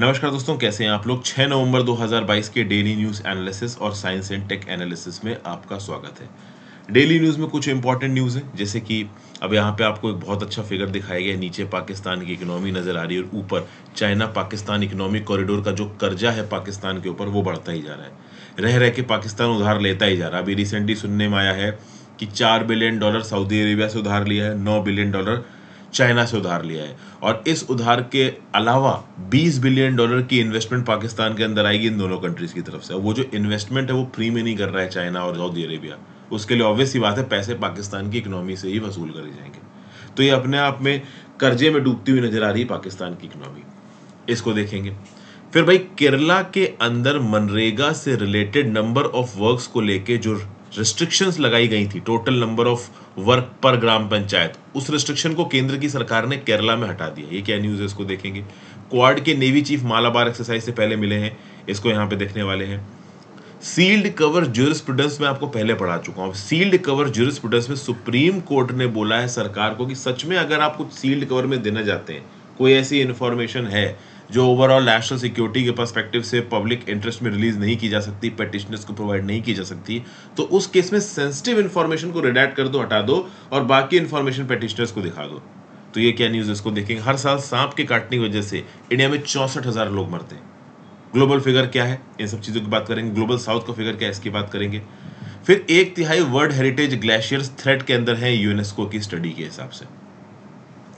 नमस्कार दोस्तों कैसे हैं आप लोग 6 नवंबर 2022 के डेली न्यूज़ एनालिसिस और साइंस एंड टेक एनालिसिस में आपका स्वागत है डेली न्यूज़ में कुछ इंपॉर्टेंट न्यूज़ है जैसे कि अब यहाँ पे आपको एक बहुत अच्छा फिगर दिखाया गया है नीचे पाकिस्तान की इकोनॉमी नज़र आ रही है और ऊपर चाइना पाकिस्तान इकोनॉमिक कॉरिडोर का जो कर्जा है पाकिस्तान के ऊपर वो बढ़ता ही जा रहा है रह रह के पाकिस्तान उधार लेता ही जा रहा है अभी रिसेंटली सुनने में आया है कि चार बिलियन डॉलर सऊदी अरेबिया से उधार लिया है नौ बिलियन डॉलर चाइना से उधार लिया है और इस उधार के अलावा 20 बिलियन डॉलर की इन्वेस्टमेंट पाकिस्तान के अंदर आएगी इन दोनों कंट्रीज की तरफ से वो जो इन्वेस्टमेंट है वो फ्री में नहीं कर रहा है चाइना और सऊदी अरेबिया उसके लिए ऑब्वियस ही बात है पैसे पाकिस्तान की इकनॉमी से ही वसूल करे जाएंगे तो ये अपने आप में कर्जे में डूबती हुई नजर आ रही है पाकिस्तान की इकनॉमी इसको देखेंगे फिर भाई केरला के अंदर मनरेगा से रिलेटेड नंबर ऑफ वर्क्स को लेके जो रिस्ट्रिक्शंस लगाई गई थी टोटल नंबर ऑफ वर्क पर ग्राम पंचायत उस रिस्ट्रिक्शन को केंद्र की सरकार ने केरला में हटा दिया ये क्या न्यूज़ है इसको देखेंगे क्वाड के नेवी चीफ मालाबार एक्सरसाइज से पहले मिले हैं इसको यहाँ पे देखने वाले हैं सील्ड कवर जूरिस्प्रूडेंस में आपको पहले पढ़ा चुका हूँ सील्ड कवर जूरिस्प्रूडेंस में सुप्रीम कोर्ट ने बोला है सरकार को कि सच में अगर आप कुछ सील्ड कवर में देना चाहते हैं कोई ऐसी इन्फॉर्मेशन है जो ओवरऑल नेशनल सिक्योरिटी के परस्पेक्टिव से पब्लिक इंटरेस्ट में रिलीज नहीं की जा सकती पेटिशनर्स को प्रोवाइड नहीं की जा सकती तो उस केस में सेंसिटिव इन्फॉर्मेशन को रिडैक्ट कर दो हटा दो और बाकी इन्फॉर्मेशन पेटिशनर्स को दिखा दो तो ये क्या न्यूज़ इसको देखेंगे हर साल सांप के काटने की वजह से इंडिया में चौंसठ हज़ार लोग मरते हैं ग्लोबल फिगर क्या है इन सब चीज़ों की बात करेंगे ग्लोबल साउथ का फिगर क्या है इसकी बात करेंगे फिर एक तिहाई वर्ल्ड हेरिटेज ग्लेशियर्स थ्रेट के अंदर है यूनेस्को की स्टडी के हिसाब से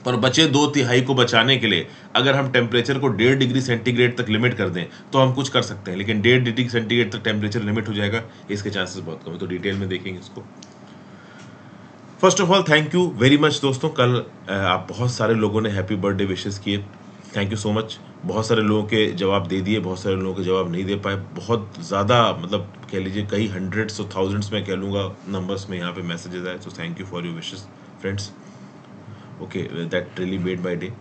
और बचे दो तिहाई को बचाने के लिए अगर हम टेम्परेचर को डेढ़ डिग्री सेंटीग्रेड तक लिमिट कर दें तो हम कुछ कर सकते हैं लेकिन डेढ़ डिग्री सेंटीग्रेड तक टेम्परेचर लिमिट हो जाएगा इसके चांसेस बहुत कम है तो डिटेल में देखेंगे इसको first of all thank you very much दोस्तों कल आप बहुत सारे लोगों ने हैप्पी बर्थडे विशेस किए थैंक यू सो मच बहुत सारे लोगों के जवाब दे दिए बहुत सारे लोगों के जवाब नहीं दे पाए बहुत ज़्यादा मतलब कह लीजिए कई हंड्रेड्स और थाउजेंड्स में कह लूँगा नंबर्स में यहाँ पे मैसेजेस आए तो thank you for your wishes friends okay that really made my day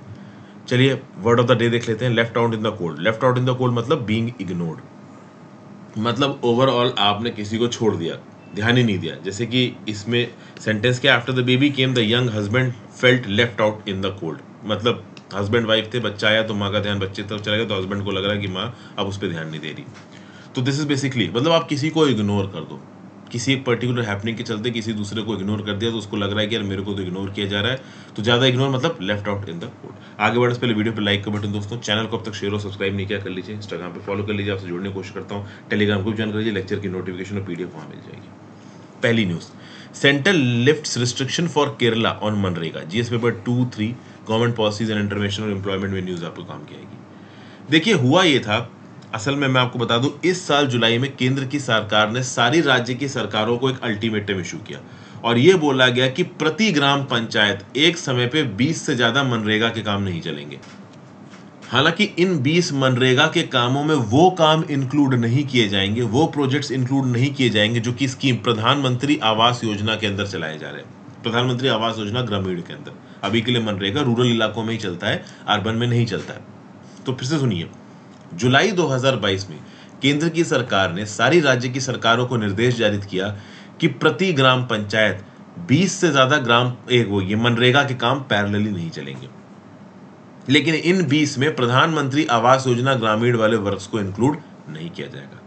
चलिए वर्ड ऑफ द डे देख लेते हैं left out in the cold left out in the cold मतलब बींग इग्नोर्ड मतलब ओवरऑल आपने किसी को छोड़ दिया ध्यान ही नहीं दिया जैसे कि इसमें सेंटेंस के after the baby came the young husband felt left out in the cold मतलब हस्बैंड वाइफ थे बच्चा आया तो माँ का ध्यान बच्चे तक चला गया तो हस्बैंड को लग रहा है कि माँ अब उस पर ध्यान नहीं दे रही तो दिस इज बेसिकली मतलब आप किसी को इग्नोर कर दो किसी एक पर्टिकुलर हैपनिंग के चलते किसी दूसरे को इग्नोर कर दिया तो उसको लग रहा है कि यार मेरे को तो इग्नोर किया जा रहा है तो ज़्यादा इग्नोर मतलब left out in the cold आगे बढ़ने से पहले वीडियो पर लाइक कर बटन दोस्तों चैनल को अब तक शेयर और सब्सक्राइब नहीं किया कर लीजिए इंस्टाग्राम पर फॉलो कर लीजिए आपसे जुड़ने की कोशिश करता हूँ टेलीग्राम को ज्वाइन कर लीजिए लेक्चर की नोटिफिकेशन और पीडीएफ वहाँ मिल जाएगी पहली news central lift restriction for Kerala on मनरेगा GS paper two three government policies and international employment में न्यूज़ आपको काम की आएगी देखिए हुआ ये था असल में मैं आपको बता दूं इस साल जुलाई में केंद्र की सरकार ने सारी राज्य की सरकारों को एक अल्टीमेटम इशू किया और यह बोला गया कि प्रति ग्राम पंचायत एक समय पे 20 से ज़्यादा मनरेगा के काम नहीं चलेंगे हालांकि इन 20 मनरेगा के कामों में वो काम इंक्लूड नहीं किए जाएंगे वो प्रोजेक्ट्स इंक्लूड नहीं किए जाएंगे जो कि स्कीम प्रधानमंत्री आवास योजना के अंदर चलाए जा रहे हैं प्रधानमंत्री आवास योजना ग्रामीण के अंदर अभी के लिए मनरेगा रूरल इलाकों में ही चलता है अर्बन में नहीं चलता है तो फिर से सुनिए जुलाई 2022 में केंद्र की सरकार ने सारी राज्य की सरकारों को निर्देश जारी किया कि प्रति ग्राम पंचायत 20 से ज्यादा ग्राम एक वो ये मनरेगा के काम पैरेलली नहीं चलेंगे लेकिन इन 20 में प्रधानमंत्री आवास योजना ग्रामीण वाले वर्ग को इंक्लूड नहीं किया जाएगा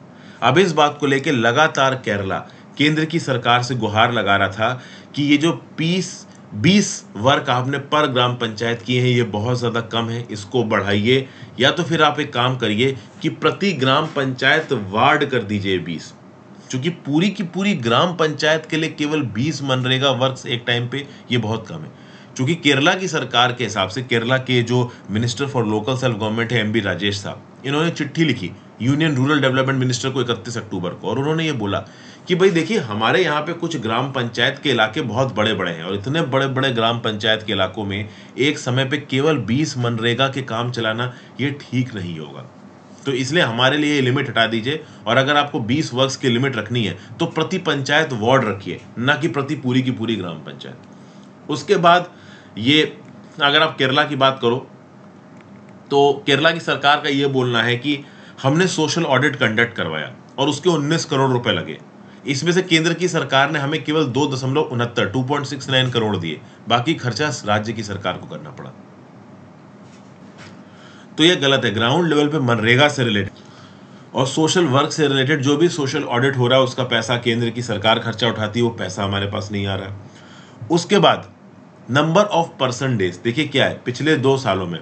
अब इस बात को लेकर लगातार केरला केंद्र की सरकार से गुहार लगा रहा था कि ये जो पीस 20 वर्क आपने पर ग्राम पंचायत किए हैं ये बहुत ज़्यादा कम है इसको बढ़ाइए या तो फिर आप एक काम करिए कि प्रति ग्राम पंचायत वार्ड कर दीजिए 20 क्योंकि पूरी की पूरी ग्राम पंचायत के लिए केवल 20 मनरेगा वर्क एक टाइम पे ये बहुत कम है क्योंकि केरला की सरकार के हिसाब से केरला के जो minister for local self government है एम राजेश साहब इन्होंने चिट्ठी लिखी यूनियन रूरल डेवलपमेंट मिनिस्टर को इकतीस अक्टूबर को और उन्होंने ये बोला कि भाई देखिए हमारे यहाँ पे कुछ ग्राम पंचायत के इलाके बहुत बड़े बड़े हैं और इतने बड़े बड़े ग्राम पंचायत के इलाकों में एक समय पे केवल 20 मनरेगा के काम चलाना ये ठीक नहीं होगा तो इसलिए हमारे लिए ये लिमिट हटा दीजिए और अगर आपको 20 वर्ष की लिमिट रखनी है तो प्रति पंचायत वार्ड रखिए ना कि प्रति पूरी की पूरी ग्राम पंचायत उसके बाद ये अगर आप केरला की बात करो तो केरला की सरकार का ये बोलना है कि हमने सोशल ऑडिट कंडक्ट करवाया और उसके 19 करोड़ रुपए लगे इसमें से केंद्र की सरकार ने हमें केवल दो दशमलव उनहत्तर two point six nine crore दिए बाकी खर्चा राज्य की सरकार को करना पड़ा तो यह गलत है ग्राउंड लेवल पे मनरेगा से रिलेटेड और सोशल वर्क से रिलेटेड जो भी सोशल ऑडिट हो रहा है उसका पैसा केंद्र की सरकार खर्चा उठाती है वो पैसा हमारे पास नहीं आ रहा है उसके बाद नंबर ऑफ पर्सन डेज देखिए क्या है पिछले दो सालों में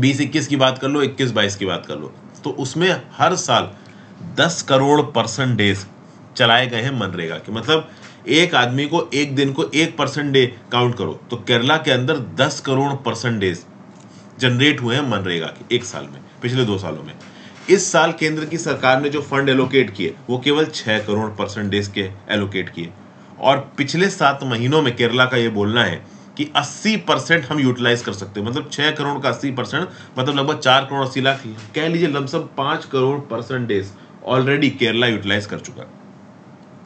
बीस इक्कीस की बात कर लो इक्कीस बाईस की बात कर लो तो उसमें हर साल दस करोड़ पर्सन डेज चलाए गए हैं मनरेगा के मतलब एक आदमी को एक दिन को एक परसेंट डे काउंट करो तो केरला के अंदर दस करोड़ परसेंट डेज जनरेट हुए हैं मनरेगा के एक साल में पिछले दो सालों में इस साल केंद्र की सरकार ने जो फंड एलोकेट किए वो केवल छः करोड़ परसेंट डेज के एलोकेट किए और पिछले सात महीनों में केरला का ये बोलना है कि 80 परसेंट हम यूटिलाइज कर सकते हैं मतलब छह करोड़ का 80 परसेंट मतलब लगभग चार करोड़ अस्सी लाख कह लीजिए लमसम पांच crore person days already Kerala utilise कर चुका है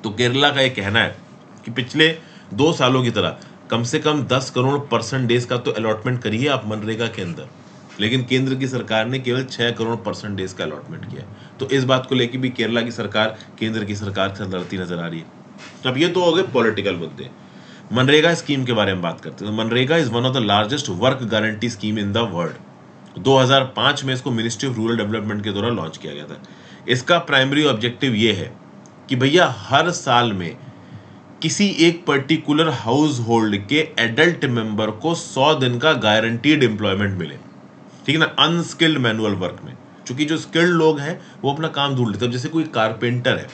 तो केरला का ये कहना है कि पिछले दो सालों की तरह कम से कम दस करोड़ परसेंट डेज का तो अलॉटमेंट करिए आप मनरेगा के अंदर लेकिन केंद्र की सरकार ने केवल छह करोड़ परसेंट डेज का अलॉटमेंट किया तो इस बात को लेकर भी केरला की सरकार केंद्र की सरकार से लड़ती नजर आ रही है अब ये तो हो गए पॉलिटिकल मुद्दे मनरेगा स्कीम के बारे में बात करते हैं तो मनरेगा is one of the largest work guarantee scheme in the world 2005 में इसको मिनिस्ट्री ऑफ रूरल डेवलपमेंट के द्वारा लॉन्च किया गया था इसका प्राइमरी ऑब्जेक्टिव ये है कि भैया हर साल में किसी एक पर्टिकुलर हाउस होल्ड के एडल्ट मेंबर को सौ दिन का गारंटीड एम्प्लॉयमेंट मिले ठीक है ना अनस्किल्ड मैनुअल वर्क में क्योंकि जो स्किल्ड लोग हैं वो अपना काम ढूंढ लेते हैं जैसे कोई कारपेंटर है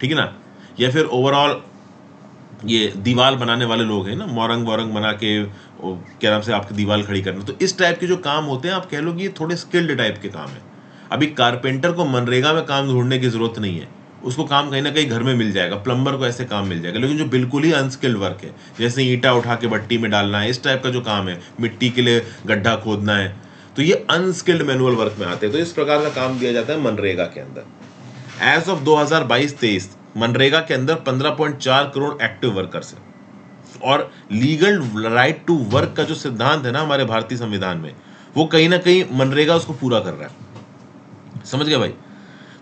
ठीक है ना या फिर ओवरऑल ये दीवार बनाने वाले लोग हैं ना मोरंग वोरंग बना के क्या नाम से आपकी दीवार खड़ी करना तो इस टाइप के जो काम होते हैं आप कह लो कि ये थोड़े स्किल्ड टाइप के काम है अभी कारपेंटर को मनरेगा में काम ढूंढने की जरूरत नहीं है उसको काम कहीं ना कहीं घर में मिल जाएगा प्लम्बर को ऐसे काम मिल जाएगा लेकिन जो बिल्कुल ही अनस्किल्ड वर्क है जैसे ईटा उठा के बट्टी में डालना है इस टाइप का जो काम है मिट्टी के लिए गड्ढा खोदना है तो ये अनस्किल्ड मैनुअल वर्क में आते हैं तो इस प्रकार का काम दिया जाता है मनरेगा के अंदर एज ऑफ 2022-23 मनरेगा के अंदर 15.4 करोड़ एक्टिव वर्कर्स हैं और लीगल राइट टू वर्क का जो सिद्धांत है ना हमारे भारतीय संविधान में वो कहीं ना कहीं मनरेगा उसको पूरा कर रहा है समझ गया भाई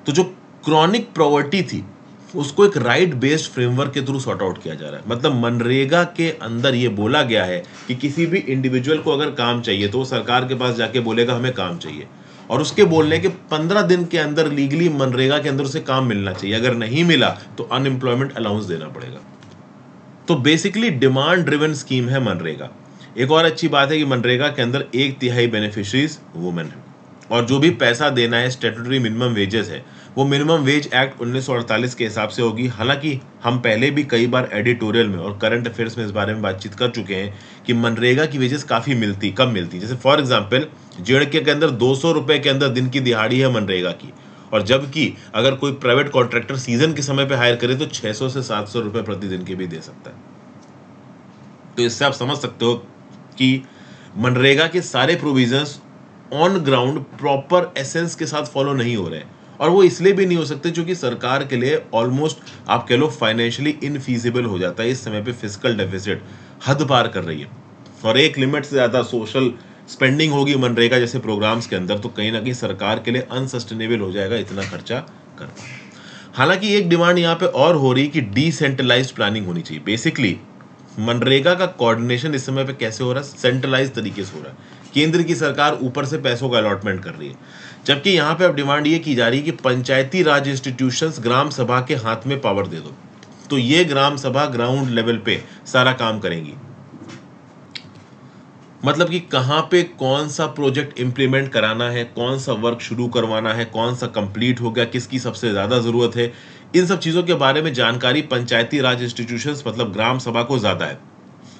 तो जो क्रॉनिक प्रॉवर्टी थी उसको एक राइट बेस्ड फ्रेमवर्क के थ्रू सॉर्ट आउट किया जा रहा है मतलब मनरेगा के अंदर ये बोला गया है कि किसी भी इंडिविजुअल को अगर काम चाहिए तो वो सरकार के पास जाके बोलेगा हमें काम चाहिए और उसके बोलने के पंद्रह दिन के अंदर लीगली मनरेगा के अंदर उसे काम मिलना चाहिए अगर नहीं मिला तो अनएम्प्लॉयमेंट अलाउंस देना पड़ेगा तो बेसिकली डिमांड ड्रिवन स्कीम है मनरेगा एक और अच्छी बात है कि मनरेगा के अंदर एक तिहाई बेनिफिशरीज वुमेन है और जो भी पैसा देना है स्टेटरी मिनिमम वेजेस है वो मिनिमम वेज एक्ट 1948 के हिसाब से होगी हालांकि हम पहले भी कई बार एडिटोरियल में और करंट अफेयर्स में इस बारे में बातचीत कर चुके हैं कि मनरेगा की वेजेस काफ़ी मिलती कम मिलती जैसे फॉर एग्जाम्पल जेड़ के अंदर दो सौ के अंदर दिन की दिहाड़ी है मनरेगा की और जबकि अगर कोई प्राइवेट कॉन्ट्रैक्टर सीजन के समय पर हायर करे तो छह से सौ रुपए प्रतिदिन के भी दे सकता है तो इससे आप समझ सकते हो कि मनरेगा के सारे provisions on ground proper essence के साथ फॉलो नहीं हो रहे हैं और वो इसलिए भी नहीं हो सकते क्योंकि सरकार के लिए ऑलमोस्ट आप कह लो फाइनेंशियली इनफीजिबल हो जाता है इस समय पे फिजिकल डेफिसिट हद पार कर रही है और एक लिमिट से ज़्यादा सोशल स्पेंडिंग होगी मनरेगा जैसे प्रोग्राम्स के अंदर तो कहीं ना कहीं सरकार के लिए अनसस्टेनेबल हो जाएगा इतना खर्चा कर हालांकि एक डिमांड यहाँ पे और हो रही है कि डिसेंट्रलाइज प्लानिंग होनी चाहिए बेसिकली मनरेगा का कोऑर्डिनेशन इस समय पे कैसे हो रहा है सेंट्रलाइज तरीके से हो रहा है केंद्र की सरकार ऊपर से पैसों का अलॉटमेंट कर रही है जबकि यहाँ पे अब डिमांड ये की जा रही है कि पंचायती राज इंस्टीट्यूशंस ग्राम सभा के हाथ में पावर दे दो तो ये ग्राम सभा ग्राउंड लेवल पे सारा काम करेंगी मतलब कि कहाँ पे कौन सा प्रोजेक्ट इम्प्लीमेंट कराना है कौन सा वर्क शुरू करवाना है कौन सा कंप्लीट हो गया किसकी सबसे ज़्यादा ज़रूरत है इन सब चीज़ों के बारे में जानकारी पंचायती राज इंस्टीट्यूशन मतलब ग्राम सभा को ज़्यादा है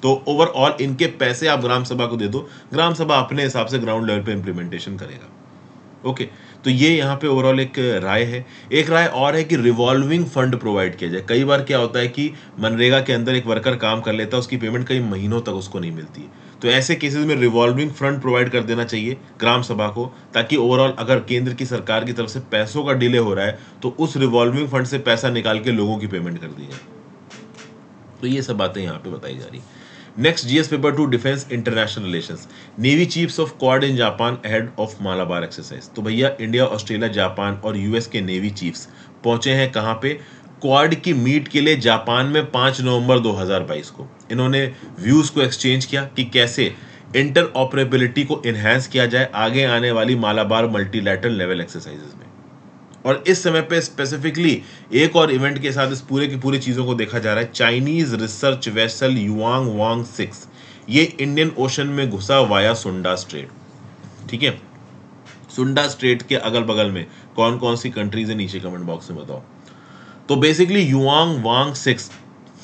तो ओवरऑल इनके पैसे आप ग्राम सभा को दे दो ग्राम सभा अपने हिसाब से ग्राउंड लेवल पे इंप्लीमेंटेशन करेगा ओके तो ये यहाँ पे ओवरऑल एक राय है एक राय और है कि रिवॉल्विंग फंड प्रोवाइड किया जाए कई बार क्या होता है कि मनरेगा के अंदर एक वर्कर काम कर लेता है उसकी पेमेंट कई महीनों तक उसको नहीं मिलती तो ऐसे केसेस में रिवॉल्विंग फंड प्रोवाइड कर देना चाहिए ग्राम सभा को ताकि ओवरऑल अगर केंद्र की सरकार की तरफ से पैसों का डिले हो रहा है तो उस रिवॉल्विंग फंड से पैसा निकाल के लोगों की पेमेंट कर दी जाए तो ये सब बातें यहाँ पे बताई जा रही है next GS paper two defence international relation navy chiefs of Quad in Japan head of Malabar exercise तो भैया इंडिया ऑस्ट्रेलिया जापान और यूएस के नेवी चीफ्स पहुंचे हैं कहाँ पे क्वाड की मीट के लिए जापान में 5 नवंबर 2022 को इन्होंने व्यूज को एक्सचेंज किया कि कैसे इंटर ऑपरेबिलिटी को एनहेंस किया जाए आगे आने वाली मालाबार मल्टीलेटरल लेवल एक्सरसाइजेज में और इस समय पे स्पेसिफिकली एक और इवेंट के साथ इस पूरे की पूरी चीज़ों को देखा जा रहा है Chinese research vessel Yuan Wang six ये इंडियन ओशन में घुसा वाया सुंडा स्ट्रेट ठीक है सुंडा स्ट्रेट के अगल बगल में कौन कौन सी कंट्रीज है नीचे कमेंट बॉक्स में बताओ तो बेसिकली युवांग वांग सिक्स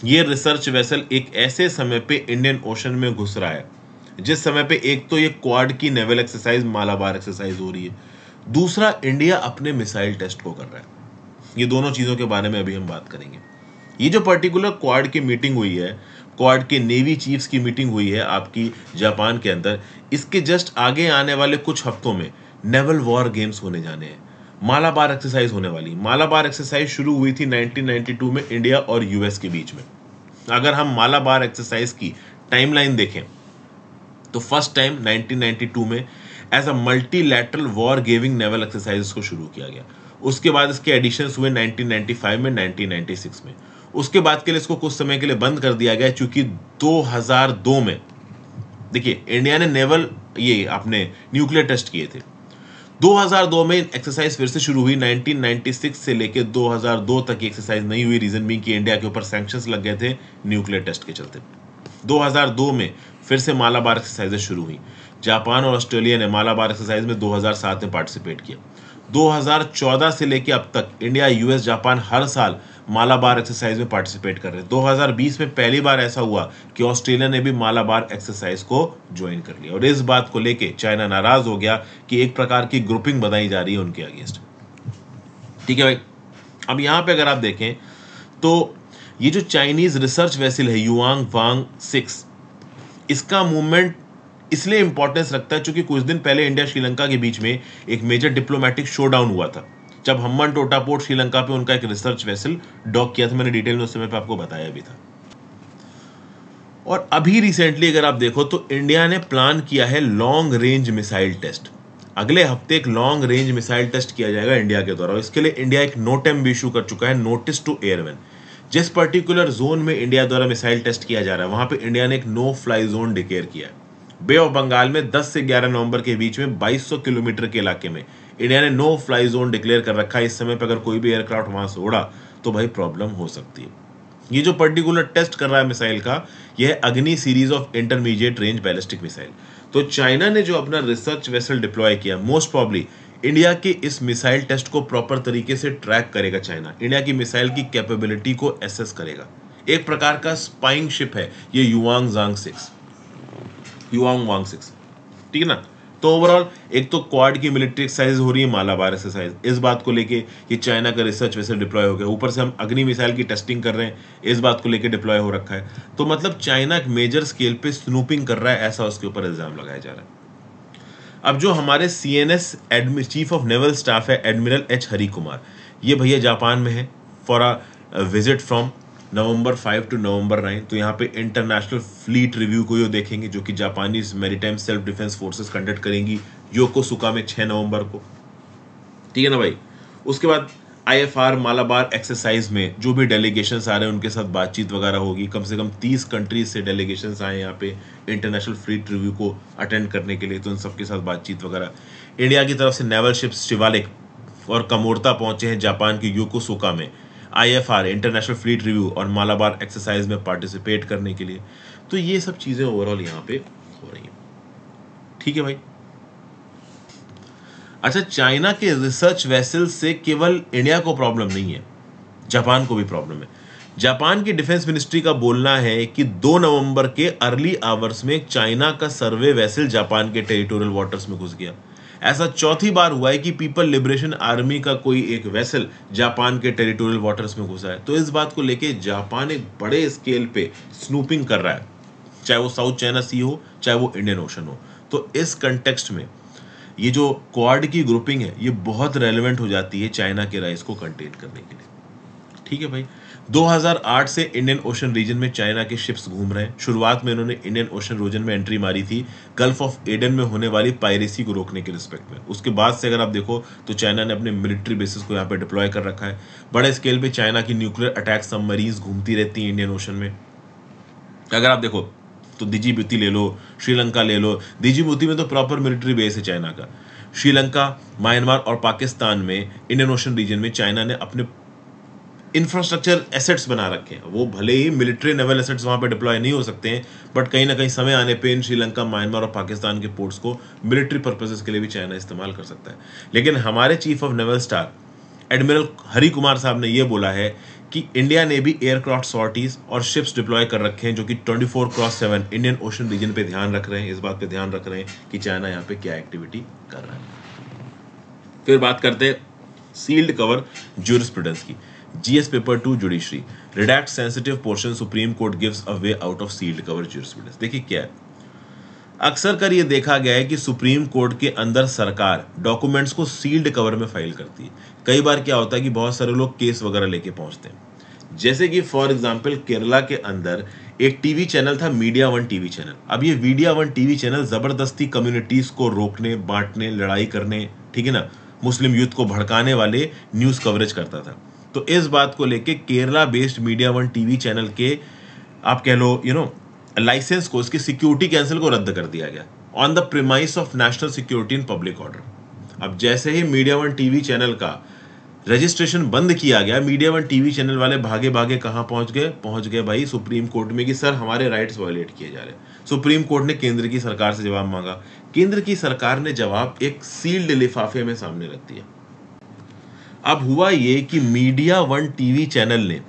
ये रिसर्च वेसल एक ऐसे समय पे इंडियन ओशन में घुस रहा है जिस समय पे एक तो ये क्वाड की नेवल एक्सरसाइज मालाबार एक्सरसाइज हो रही है दूसरा इंडिया अपने मिसाइल टेस्ट को कर रहा है ये दोनों चीज़ों के बारे में अभी हम बात करेंगे ये जो पर्टिकुलर क्वाड की मीटिंग हुई है क्वाड के नेवी चीफ्स की मीटिंग हुई है आपकी जापान के अंदर इसके जस्ट आगे आने वाले कुछ हफ्तों में नेवल वॉर गेम्स होने जाने हैं मालाबार एक्सरसाइज होने वाली मालाबार एक्सरसाइज शुरू हुई थी 1992 में इंडिया और यूएस के बीच में अगर हम मालाबार एक्सरसाइज की टाइमलाइन देखें तो फर्स्ट टाइम 1992 में as a multilateral war gaming naval exercise को शुरू किया गया उसके बाद इसके एडिशन हुए 1995 में 1996 में उसके बाद के लिए इसको कुछ समय के लिए बंद कर दिया गया चूंकि 2002 में देखिए इंडिया ने नेवल ये अपने न्यूक्लियर टेस्ट किए थे 2002 में एक्सरसाइज फिर से शुरू हुई 1996 से लेकर 2002 तक एक्सरसाइज नहीं हुई रीजन भी कि इंडिया के ऊपर सैंक्शंस लग गए थे न्यूक्लियर टेस्ट के चलते 2002 में फिर से मालाबार एक्सरसाइजें शुरू हुई जापान और ऑस्ट्रेलिया ने मालाबार एक्सरसाइज में 2007 में पार्टिसिपेट किया 2014 से लेकर अब तक इंडिया यूएस जापान हर साल मालाबार एक्सरसाइज में पार्टिसिपेट कर रहे हैं 2020 में पहली बार ऐसा हुआ कि ऑस्ट्रेलिया ने भी मालाबार एक्सरसाइज को ज्वाइन कर लिया और इस बात को लेके चाइना नाराज हो गया कि एक प्रकार की ग्रुपिंग बनाई जा रही है उनके अगेंस्ट ठीक है भाई अब यहाँ पे अगर आप देखें तो ये जो चाइनीज रिसर्च वेसिल है युवांग वांग सिक्स इसका मूवमेंट इसलिए इंपॉर्टेंस रखता है क्योंकि कुछ दिन पहले इंडिया श्रीलंका के बीच में एक मेजर डिप्लोमेटिक शोडाउन हुआ था जब हम्मन टोटा पोर्ट श्रीलंका पे उनका एक रिसर्च वेसल डॉक किया था मैंने डिटेल में उस समय पे आपको बताया भी था और अभी रिसेंटली अगर आप देखो तो इंडिया ने प्लान किया है लॉन्ग रेंज मिसाइल टेस्ट अगले हफ्ते एक लॉन्ग रेंज मिसाइल टेस्ट किया जाएगा इंडिया के द्वारा इसके लिए इंडिया एक नोटेम भी इशू कर चुका है नोटिस टू एयरमैन जिस पर्टिकुलर जोन में इंडिया द्वारा मिसाइल टेस्ट किया जा रहा है वहां पर इंडिया ने एक नो फ्लाई जोन डिक्लेयर किया बे ऑफ बंगाल में 10 से 11 नवंबर के बीच में 2200 किलोमीटर के इलाके में इंडिया ने नो फ्लाई जोन डिक्लेयर कर रखा है इस समय पर अगर कोई भी एयरक्राफ्ट वहां से उड़ा तो भाई प्रॉब्लम हो सकती है ये जो पर्टिकुलर टेस्ट कर रहा है मिसाइल का यह है Agni series of intermediate range ballistic missile तो चाइना ने जो अपना रिसर्च वेसल डिप्लॉय किया मोस्ट प्रॉब्ली इंडिया के इस मिसाइल टेस्ट को प्रॉपर तरीके से ट्रैक करेगा चाइना इंडिया की मिसाइल की कैपेबिलिटी को एसेस करेगा एक प्रकार का स्पाइंग शिप है ये युवांग जांग सिक्स युवांग वांग सिक्स ठीक है ना तो ओवरऑल एक तो क्वाड की मिलिट्री एक्सरसाइज हो रही है मालाबार एक्सरसाइज इस बात को लेके ये चाइना का रिसर्च वैसे डिप्लॉय हो गया ऊपर से हम अग्नि मिसाइल की टेस्टिंग कर रहे हैं इस बात को लेके डिप्लॉय हो रखा है तो मतलब चाइना मेजर स्केल पे स्नूपिंग कर रहा है ऐसा उसके ऊपर इल्जाम लगाया जा रहा है अब जो हमारे C N S chief of naval staff है एडमिरल एच हरी कुमार ये भैया जापान में है for a visit from November five to November nine तो यहाँ पे इंटरनेशनल फ्लीट रिव्यू को ये देखेंगे जो कि Japanese maritime self defence forces conduct करेंगी योकोसुका में छः नवंबर को ठीक है ना भाई उसके बाद आईएफआर मालाबार एक्सरसाइज में जो भी डेलीगेशन आ रहे हैं उनके साथ बातचीत वगैरह होगी कम से कम तीस कंट्रीज से डेलीगेशन आए यहाँ पे इंटरनेशनल फ्री रिव्यू को अटेंड करने के लिए तो उन सबके साथ बातचीत वगैरह इंडिया की तरफ से नेवल शिप शिवालिक और कमोरता पहुंचे हैं जापान के यूकोसोका में आईएफआर इंटरनेशनल फ्लीट रिव्यू और मालाबार एक्सरसाइज में पार्टिसिपेट करने के लिए तो ये सब चीज़ें ओवरऑल यहाँ पे हो रही हैं ठीक है भाई अच्छा चाइना के रिसर्च वेसल से केवल इंडिया को प्रॉब्लम नहीं है जापान को भी प्रॉब्लम है जापान की डिफेंस मिनिस्ट्री का बोलना है कि 2 नवंबर के अर्ली आवर्स में चाइना का सर्वे वेसल जापान के टेरिटोरियल वाटर्स में घुस गया ऐसा चौथी बार हुआ है कि पीपल लिबरेशन आर्मी का कोई एक वेसल जापान के टेरिटोरियल वाटर्स में घुसा है तो इस बात को लेके जापान एक बड़े स्केल पे स्नूपिंग कर रहा है चाहे वो साउथ चाइना सी हो चाहे वो इंडियन ओशन हो तो इस कंटेक्स्ट में ये जो क्वाड की ग्रुपिंग है ये बहुत रेलिवेंट हो जाती है चाइना के राइस को कंटेन करने के लिए ठीक है भाई 2008 से इंडियन ओशन रीजन में चाइना के शिप्स घूम रहे हैं शुरुआत में इन्होंने इंडियन ओशन रीजन में एंट्री मारी थी गल्फ ऑफ एडन में होने वाली पायरेसी को रोकने के रिस्पेक्ट में उसके बाद से अगर आप देखो तो चाइना ने अपने मिलिट्री बेसिस को यहाँ पर डिप्लॉय कर रखा है बड़े स्केल पर चाइना की न्यूक्लियर अटैक सबमरीन्स घूमती रहती हैं इंडियन ओशन में अगर आप देखो तो दिजीबुती ले लो श्रीलंका ले लो दिजीबुती में तो प्रॉपर मिलिट्री बेस है चाइना का श्रीलंका म्यांमार और पाकिस्तान में इंडियन ओशन रीजन में चाइना ने अपने इंफ्रास्ट्रक्चर एसेट्स बना रखे हैं वो भले ही मिलिट्री नेवल एसेट्स वहाँ पर डिप्लॉय नहीं हो सकते हैं बट कहीं ना कहीं समय आने पर इन श्रीलंका म्यांमार और पाकिस्तान के पोर्ट्स को मिलिट्री पर्पजेज के लिए भी चाइना इस्तेमाल कर सकता है लेकिन हमारे chief of naval staff admiral Hari Kumar साहब ने यह बोला है कि इंडिया ने भी एयरक्राफ्ट सॉर्टीज और शिप्स डिप्लॉय कर रखे हैं जो कि 24 cross seven Indian Ocean region पे ध्यान रख रहे हैं इस बात पे ध्यान रख रहे हैं कि चाइना यहाँ पे क्या एक्टिविटी कर रहा है फिर बात करते हैं सील्ड कवर जूरिस्प्रूडेंस की GS paper two judiciary redact sensitive portion supreme court gives a way out of sealed cover jurisprudence देखिए क्या है अक्सर कर ये देखा गया है कि सुप्रीम कोर्ट के अंदर सरकार डॉक्यूमेंट्स को सील्ड कवर में फाइल करती है कई बार क्या होता है कि बहुत सारे लोग केस वगैरह लेके पहुंचते हैं जैसे कि फॉर एग्जाम्पल केरला के अंदर एक टीवी चैनल था मीडिया वन टीवी चैनल अब ये मीडिया वन टीवी चैनल जबरदस्ती कम्युनिटीज को रोकने बांटने लड़ाई करने ठीक है ना मुस्लिम यूथ को भड़काने वाले न्यूज कवरेज करता था तो इस बात को लेके Kerala based Media One TV channel के आप कह लो यू नो लाइसेंस को इसकी सिक्योरिटी कैंसिल को रद्द कर दिया गया on the premise of national security in public order अब जैसे ही मीडिया वन टीवी चैनल का रजिस्ट्रेशन बंद किया गया मीडिया वन टीवी चैनल वाले भागे भागे कहाँ पहुंच गए पहुंच गए भाई सुप्रीम कोर्ट में कि सर हमारे राइट्स वायलेट किए जा रहे सुप्रीम कोर्ट ने केंद्र की सरकार से जवाब मांगा केंद्र की सरकार ने जवाब एक सील्ड लिफाफे में सामने रख दिया अब हुआ ये कि मीडिया वन टीवी चैनल ने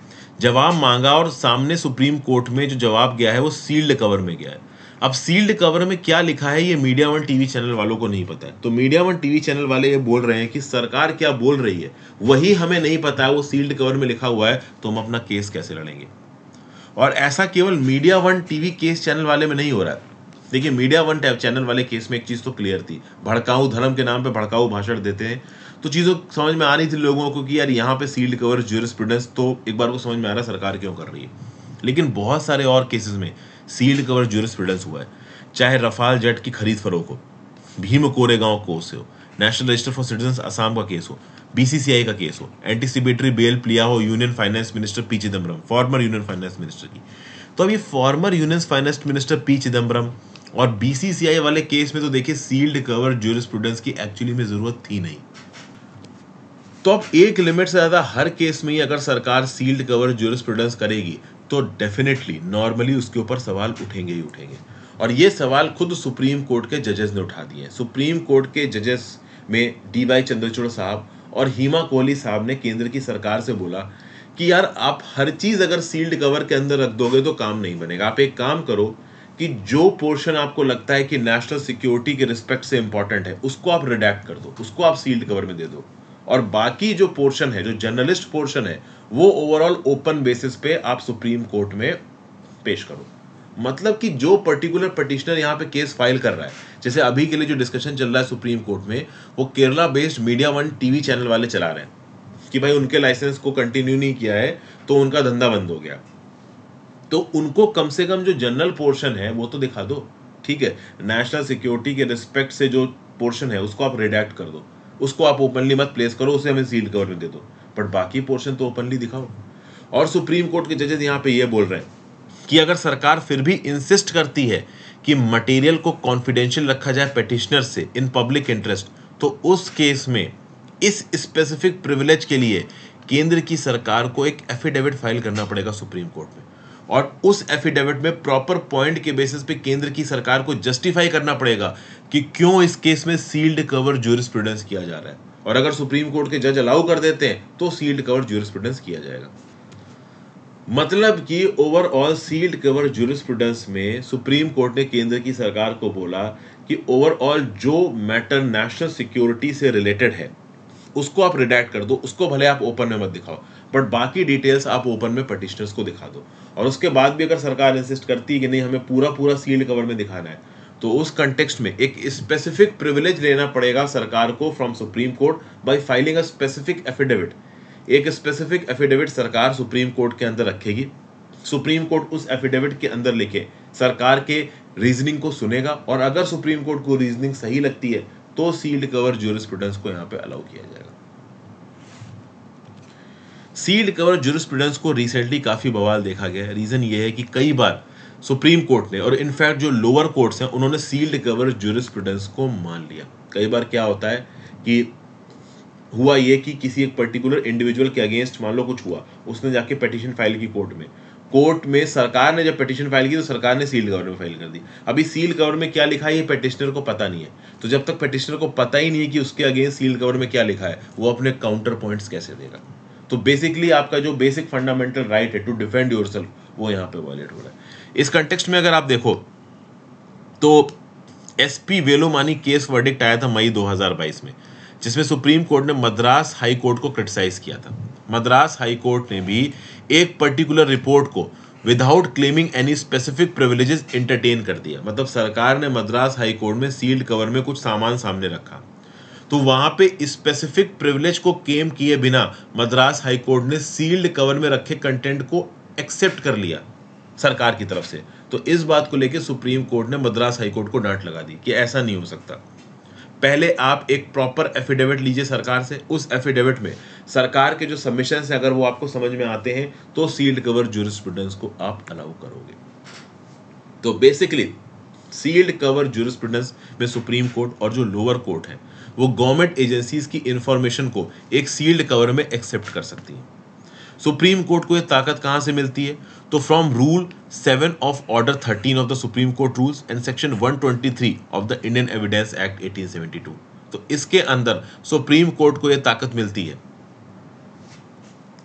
जवाब मांगा और सामने सुप्रीम कोर्ट में जो जवाब गया है वो सील्ड कवर में गया है अब सील्ड कवर में क्या लिखा है ये मीडिया वन टीवी चैनल वालों को नहीं पता है तो मीडिया वन टीवी चैनल वाले ये बोल रहे हैं कि सरकार क्या बोल रही है वही हमें नहीं पता है वो सील्ड कवर में लिखा हुआ है तो हम अपना केस कैसे लड़ेंगे और ऐसा केवल Media One TV case channel वाले में नहीं हो रहा है देखिए मीडिया वन चैनल वाले केस में एक चीज़ तो क्लियर थी भड़काऊ धर्म के नाम पर भड़काऊ भाषण देते हैं तो चीज़ों समझ में आ रही थी लोगों को कि यार यहाँ पे सील्ड कवर जूरिस्प्रूडेंस तो एक बार को समझ में आ रहा है सरकार क्यों कर रही है लेकिन बहुत सारे और केसेस में सील्ड कवर जूरिस्प्रूडेंस हुआ है चाहे रफाल जेट की खरीद फरोख हो भीम कोरेगांव कोर्स हो national register for citizen Assam का केस हो बीसीसीआई का केस हो एंटीसीबेटरी बेल प्लिया हो union finance minister P Chidambaram former union finance minister की तो अब ये former union finance minister P Chidambaram और बीसीसीआई वाले केस में तो देखिए सील्ड कवर जूरिस्प्रूडेंस की एक्चुअली में जरूरत थी नहीं तो अब एक लिमिट से ज़्यादा हर केस में ही अगर सरकार सील्ड कवर जूरिस्प्रूडेंस करेगी तो डेफिनेटली नॉर्मली उसके ऊपर सवाल उठेंगे ही उठेंगे और ये सवाल खुद सुप्रीम कोर्ट के जजेस ने उठा दिए हैं सुप्रीम कोर्ट के जजेस में डी वाई चंद्रचूड़ साहब और हीमा कोहली साहब ने केंद्र की सरकार से बोला कि यार आप हर चीज़ अगर सील्ड कवर के अंदर रख दोगे तो काम नहीं बनेगा आप एक काम करो कि जो पोर्शन आपको लगता है कि नेशनल सिक्योरिटी के रिस्पेक्ट से इंपॉर्टेंट है उसको आप रिडेक्ट कर दो उसको आप सील्ड कवर में दे दो और बाकी जो पोर्शन है जो जर्नलिस्ट पोर्शन है वो ओवरऑल ओपन बेसिस पे आप सुप्रीम कोर्ट में पेश करो मतलब कि जो पर्टिकुलर पटिशनर यहाँ पे केस फाइल कर रहा है जैसे अभी के लिए जो डिस्कशन चल रहा है सुप्रीम कोर्ट में वो Kerala based Media One TV channel वाले चला रहे हैं कि भाई उनके लाइसेंस को कंटिन्यू नहीं किया है तो उनका धंधा बंद हो गया तो उनको कम से कम जो जनरल पोर्शन है वो तो दिखा दो ठीक है नेशनल सिक्योरिटी के रिस्पेक्ट से जो पोर्शन है उसको आप रिडेक्ट कर दो उसको आप ओपनली मत प्लेस करो उसे हमें सील कवर दे दो बट बाकी पोर्शन तो ओपनली दिखाओ और सुप्रीम कोर्ट के जजेज यहाँ पे ये बोल रहे हैं कि अगर सरकार फिर भी इंसिस्ट करती है कि मटेरियल को कॉन्फिडेंशियल रखा जाए पेटिशनर से इन पब्लिक इंटरेस्ट तो उस केस में इस स्पेसिफिक प्रिविलेज के लिए केंद्र की सरकार को एक एफिडेविट फाइल करना पड़ेगा सुप्रीम कोर्ट में और उस एफिडेविट में प्रॉपर पॉइंट के बेसिस पे केंद्र की सरकार को जस्टिफाई करना पड़ेगा कि क्यों इस केस में सील्ड कवर जूरिस्प्रूडेंस किया जा रहा है और अगर सुप्रीम कोर्ट के जज अलाउ कर देते हैं तो सील्ड कवर जूरिस्प्रूडेंस किया जाएगा मतलब कि ओवरऑल सील्ड कवर जूरिस्प्रूडेंस में सुप्रीम कोर्ट ने केंद्र की सरकार को बोला कि ओवरऑल जो मैटर नेशनल सिक्योरिटी से रिलेटेड है उसको आप रिडैक्ट कर दो उसको भले आप ओपन में मत दिखाओ बट बाकी डिटेल्स आप ओपन में पटिशनर्स को दिखा दो और उसके बाद भी अगर सरकार इंसिस्ट करती है कि नहीं हमें पूरा पूरा सील्ड कवर में दिखाना है तो उस कंटेक्स्ट में एक स्पेसिफिक प्रिविलेज लेना पड़ेगा सरकार को from supreme court by filing a specific affidavit एक स्पेसिफिक एफिडेविट सरकार सुप्रीम कोर्ट के अंदर रखेगी सुप्रीम कोर्ट उस एफिडेविट के अंदर लिखे सरकार के रीजनिंग को सुनेगा और अगर सुप्रीम कोर्ट को रीजनिंग सही लगती है तो सील्ड कवर जूरिस्प्रूडेंस को यहाँ पे अलाउ किया जाएगा सील्ड कवर जूरिस्प्रूडेंस को रिसेंटली काफी बवाल देखा गया रीजन ये है कि कई बार सुप्रीम कोर्ट ने और इनफैक्ट जो लोअर कोर्ट्स हैं उन्होंने सील्ड कवर जूरिस को मान लिया कई बार क्या होता है कि हुआ ये कि किसी एक पर्टिकुलर इंडिविजुअल के अगेंस्ट मान लो कुछ हुआ उसने जाके पटिशन फाइल की कोर्ट में कोर्ट में सरकार ने जब पटिशन फाइल की तो सरकार ने सील कवर में फाइल कर दी अभी सील कवर में क्या लिखा है ये पटिशनर को पता नहीं है तो जब तक पटिशनर को पता ही नहीं है कि उसके अगेंस्ट सील कवर में क्या लिखा है वो अपने काउंटर पॉइंट्स कैसे देगा तो बेसिकली आपका जो बेसिक फंडामेंटल राइट है टू डिफेंड योर वो यहाँ पे वॉयलेट हो रहा है इस कंटेक्स्ट में अगर आप देखो तो एसपी वेलोमानी केस वर्डिक्ट आया था मई 2022 में जिसमें सुप्रीम कोर्ट ने मद्रास हाई कोर्ट को क्रिटिसाइज किया था मद्रास हाई कोर्ट ने भी एक पर्टिकुलर रिपोर्ट को without claiming any specific privileges entertain कर दिया मतलब सरकार ने मद्रास हाई कोर्ट में सील्ड कवर में कुछ सामान सामने रखा तो वहां पे स्पेसिफिक प्रिविलेज को क्लेम किए बिना मद्रास हाई कोर्ट ने सील्ड कवर में रखे कंटेंट को एक्सेप्ट कर लिया सरकार की तरफ से तो इस बात को लेकर सुप्रीम कोर्ट ने मद्रास हाईकोर्ट को डांट लगा दी कि ऐसा नहीं हो सकता पहले आप एक प्रॉपर एफिडेविट लीजिए सरकार से उस एफिडेविट में सरकार के जो सबमिशन है अगर वो आपको समझ में आते हैं तो सील्ड कवर जूरिस्प्रूडेंस को आप अलाउ करोगे तो बेसिकली सील्ड कवर जूरिस्प्रूडेंस में सुप्रीम कोर्ट और जो लोअर कोर्ट है वो गवर्नमेंट एजेंसीज की इंफॉर्मेशन को एक सील्ड कवर में एक्सेप्ट कर सकती है सुप्रीम कोर्ट को ये ताकत कहाँ से मिलती है तो from rule seven of order thirteen of the supreme court rules and section three of the Indian evidence act seventy two तो इसके अंदर सुप्रीम कोर्ट को ये ताकत मिलती है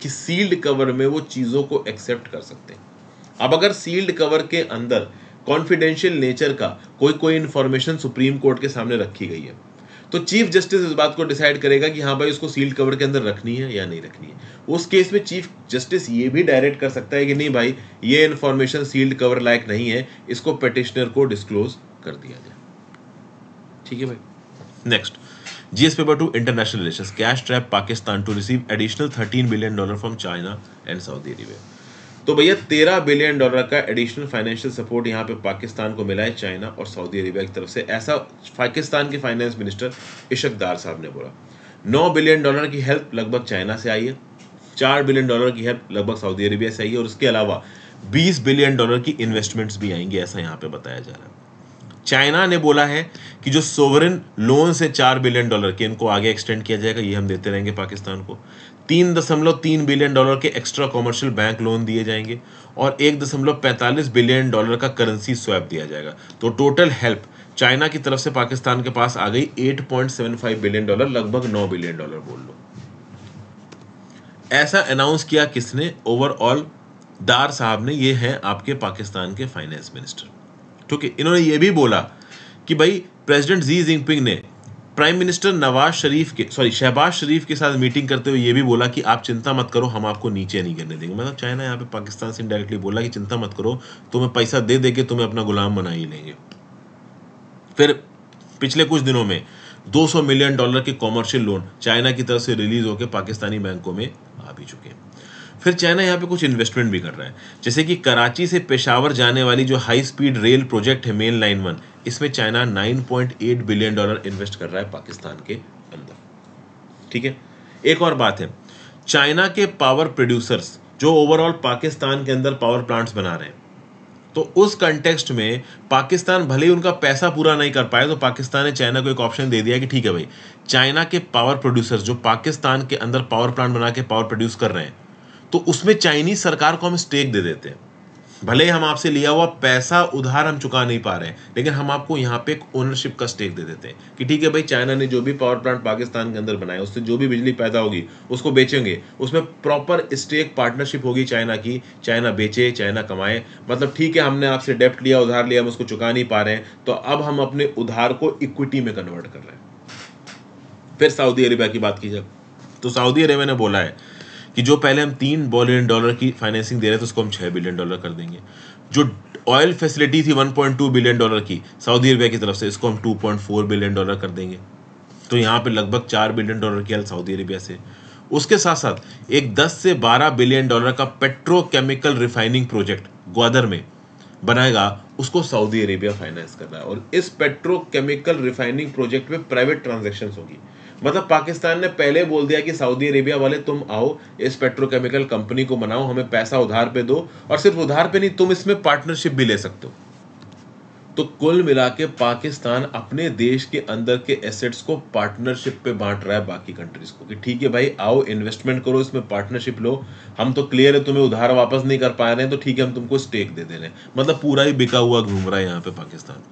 कि सील्ड कवर में वो चीज़ों को एक्सेप्ट कर सकते हैं अब अगर सील्ड कवर के अंदर कॉन्फिडेंशियल नेचर का कोई कोई इन्फॉर्मेशन सुप्रीम कोर्ट के सामने रखी गई है तो चीफ जस्टिस इस बात को डिसाइड करेगा कि हाँ भाई उसको सील्ड कवर के अंदर रखनी है या नहीं रखनी है उस केस में चीफ जस्टिस ये भी डायरेक्ट कर सकता है कि नहीं भाई ये इन्फॉर्मेशन सील्ड कवर लायक नहीं है इसको पटिशनर को डिस्क्लोज कर दिया जाए ठीक है भाई next GS paper two international relation cash trap Pakistan to receive additional thirteen billion dollar from China and Saudi Arabia तो भैया तेरह बिलियन डॉलर का एडिशनल फाइनेंशियल सपोर्ट यहाँ पे पाकिस्तान को मिला है चाइना और सऊदी अरेबिया की तरफ से ऐसा पाकिस्तान के फाइनेंस मिनिस्टर इशक दार साहब ने बोला नौ बिलियन डॉलर की हेल्प लगभग चाइना से आई है चार बिलियन डॉलर की हेल्प लगभग सऊदी अरेबिया से आई है और उसके अलावा बीस बिलियन डॉलर की इन्वेस्टमेंट्स भी आएंगी ऐसा यहाँ पे बताया जा रहा है चाइना ने बोला है कि जो सोवरेन लोन से चार बिलियन डॉलर के इनको आगे एक्सटेंड किया जाएगा ये हम देते रहेंगे पाकिस्तान को तीन दशमलव तीन बिलियन डॉलर के एक्स्ट्रा कॉमर्शियल बैंक लोन दिए जाएंगे और एक दशमलव पैंतालीस बिलियन डॉलर का करेंसी स्वैप दिया जाएगा तो टोटल हेल्प चाइना की तरफ से पाकिस्तान के पास आ गई 8.75 बिलियन डॉलर लगभग 9 बिलियन डॉलर बोल लो ऐसा अनाउंस किया किसने ओवरऑल दार साहब ने ये है आपके पाकिस्तान के फाइनेंस मिनिस्टर ठीक है इन्होंने ये भी बोला कि भाई प्रेसिडेंट जी जिनपिंग ने प्राइम मिनिस्टर नवाज शरीफ के सॉरी शहबाज शरीफ के साथ मीटिंग करते हुए ये भी बोला कि आप चिंता मत करो हम आपको नीचे नहीं करने देंगे मतलब चाइना यहाँ पे पाकिस्तान से डायरेक्टली बोला कि चिंता मत करो तुम्हें पैसा दे दे के तुम्हें अपना गुलाम बना ही लेंगे फिर पिछले कुछ दिनों में 200 मिलियन डॉलर के कॉमर्शियल लोन चाइना की तरफ से रिलीज होकर पाकिस्तानी बैंकों में आ भी चुके हैं फिर चाइना यहाँ पे कुछ इन्वेस्टमेंट भी कर रहा है जैसे कि कराची से पेशावर जाने वाली जो हाई स्पीड रेल प्रोजेक्ट है मेन लाइन वन इसमें चाइना 9.8 बिलियन डॉलर इन्वेस्ट कर रहा है पाकिस्तान के अंदर ठीक है एक और बात है चाइना के पावर प्रोड्यूसर्स जो ओवरऑल पाकिस्तान के अंदर पावर प्लांट्स बना रहे हैं तो उस कंटेक्सट में पाकिस्तान भले ही उनका पैसा पूरा नहीं कर पाए तो पाकिस्तान ने चाइना को एक ऑप्शन दे दिया कि ठीक है भाई चाइना के पावर प्रोड्यूसर्स जो पाकिस्तान के अंदर पावर प्लांट बना के पावर प्रोड्यूस कर रहे हैं तो उसमें चाइनीज सरकार को हम स्टेक दे देते हैं भले ही हम आपसे लिया हुआ पैसा उधार हम चुका नहीं पा रहे हैं लेकिन हम आपको यहाँ पे एक ओनरशिप का स्टेक दे देते हैं कि ठीक है भाई चाइना ने जो भी पावर प्लांट पाकिस्तान के अंदर बनाया उससे जो भी बिजली पैदा होगी उसको बेचेंगे उसमें प्रॉपर स्टेक पार्टनरशिप होगी चाइना की चाइना बेचे चाइना कमाए मतलब ठीक है हमने आपसे डेप्ट लिया उधार लिया हम उसको चुका नहीं पा रहे हैं तो अब हम अपने उधार को इक्विटी में कन्वर्ट कर रहे हैं फिर सऊदी अरेबिया की बात की जाए तो सऊदी अरेबिया ने बोला है कि जो पहले हम तीन बिलियन डॉलर की फाइनेंसिंग दे रहे थे उसको हम छः बिलियन डॉलर कर देंगे जो ऑयल फैसिलिटी थी 1.2 बिलियन डॉलर की सऊदी अरबिया की तरफ से इसको हम 2.4 बिलियन डॉलर कर देंगे तो यहाँ पे लगभग चार बिलियन डॉलर की हल सऊदी अरेबिया से उसके साथ साथ एक 10 से 12 बिलियन डॉलर का पेट्रोकेमिकल रिफाइनिंग प्रोजेक्ट ग्वादर में बनाएगा उसको सऊदी अरेबिया फाइनेंस कर रहा है और इस पेट्रोकेमिकल रिफाइनिंग प्रोजेक्ट में प्राइवेट ट्रांजेक्शन होगी मतलब पाकिस्तान ने पहले बोल दिया कि सऊदी अरेबिया वाले तुम आओ इस पेट्रोकेमिकल कंपनी को बनाओ हमें पैसा उधार पे दो और सिर्फ उधार पे नहीं तुम इसमें पार्टनरशिप भी ले सकते हो तो कुल मिला के पाकिस्तान अपने देश के अंदर के एसेट्स को पार्टनरशिप पे बांट रहा है बाकी कंट्रीज को कि ठीक है भाई आओ इन्वेस्टमेंट करो इसमें पार्टनरशिप लो हम तो क्लियर है तुम्हें उधार वापस नहीं कर पा रहे हैं तो ठीक है हम तुमको स्टेक दे दे रहे हैं मतलब पूरा ही बिका हुआ घूम रहा है यहाँ पे पाकिस्तान